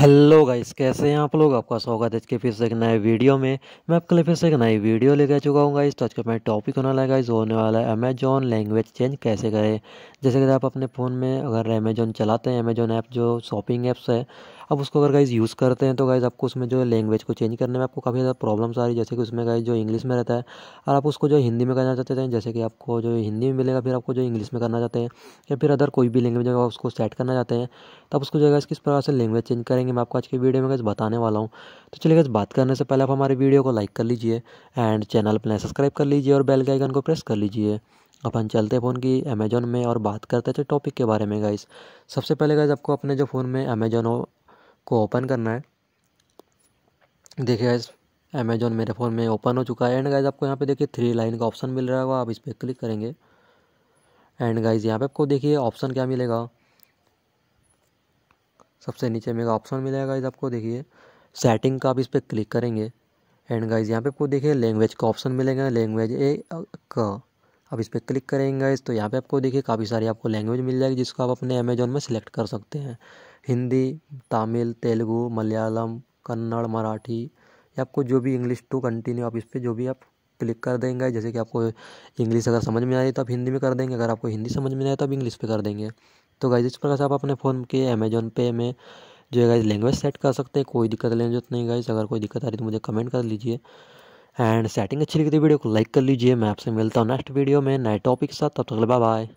hello guys कैसे हैं आप लोग आपका स्वागत है इसके फिर से एक नए वीडियो में मैं आपके लिए फिर से एक नई वीडियो लेकर चुका हूँ गाइस तो आज का मेरा टॉपिक होने वाला है गाइस होने वाला है अमेजॉन लैंग्वेज चेंज कैसे करें जैसे कि आप अपने फ़ोन में अगर अमेजॉन चलाते हैं अमेजॉन ऐप जो शॉपिंग ऐप्स है अब उसको अगर गाइज़ यूज़ करते हैं तो गाइज़ आपको उसमें जो लैंग्वेज को चेंज करने में आपको काफ़ी ज़्यादा प्रॉब्लम्स आ रही है जैसे कि उसमें गाइज जो इंग्लिश में रहता है और आप उसको जो हिंदी में करना चाहते हैं जैसे कि आपको जो हिंदी में मिलेगा फिर आपको जो इंग्लिश में करना चाहते हैं या फिर अदर कोई भी लैंग्वेज अगर उसको सेट करना चाहते हैं तो आप उसको जो है किस प्रकार से लैंग्वेज चेंज करेंगे मैं आपको आज की वीडियो में गाइज बताने वाला हूँ तो चलिए गाइज बात करने से पहले आप हमारे वीडियो को लाइक कर लीजिए एंड चैनल अपने सब्सक्राइब कर लीजिए और बेल के आइकन को प्रेस कर लीजिए अपन चलते फ़ोन की अमेजोन में और बात करते थे टॉपिक के बारे में गाइस सबसे पहले गाइस आपको अपने जो फ़ोन में अमेजोन को ओपन करना है देखिए गाइज अमेजोन मेरे फ़ोन में ओपन हो चुका है एंड गाइज आपको यहाँ पे देखिए थ्री लाइन का ऑप्शन मिल रहा होगा आप इस पर क्लिक करेंगे एंड गाइज यहाँ पे आपको देखिए ऑप्शन क्या मिलेगा सबसे नीचे मेरा ऑप्शन मिलेगा गाइज आपको देखिए सेटिंग का आप इस पर क्लिक करेंगे एंड गाइज यहाँ पे आपको देखिए लैंग्वेज का ऑप्शन मिलेगा लैंग्वेज ए का अब इस पर क्लिक करेंगे इस तो यहाँ पे आपको देखिए काफ़ी सारी आपको लैंग्वेज मिल जाएगी जिसको आप अपने अमेजोन में सिलेक्ट कर सकते हैं हिंदी तमिल तेलुगू मलयालम कन्नड़ मराठी या आपको जो भी इंग्लिश टू कंटिन्यू आप इस पर जो भी आप क्लिक कर देंगे जैसे कि आपको इंग्लिश अगर समझ में आए तो आप हिंदी में कर देंगे अगर आपको हिंदी समझ में आए तो आप इंग्लिश पे कर देंगे तो गाइज इस प्रकार से आप अपने फ़ोन के अमेजोन पे में जो है गाइज लैंग्वेज सेट कर सकते हैं कोई दिक्कत लैंग्वेज नहीं गाइज अगर कोई दिक्कत आ रही तो मुझे कमेंट कर लीजिए एंड सेटिंग अच्छी लगी तो वीडियो को लाइक कर लीजिए मैं आपसे मिलता हूँ नेक्स्ट वीडियो में नए टॉपिक के साथ तब तक बाय बाय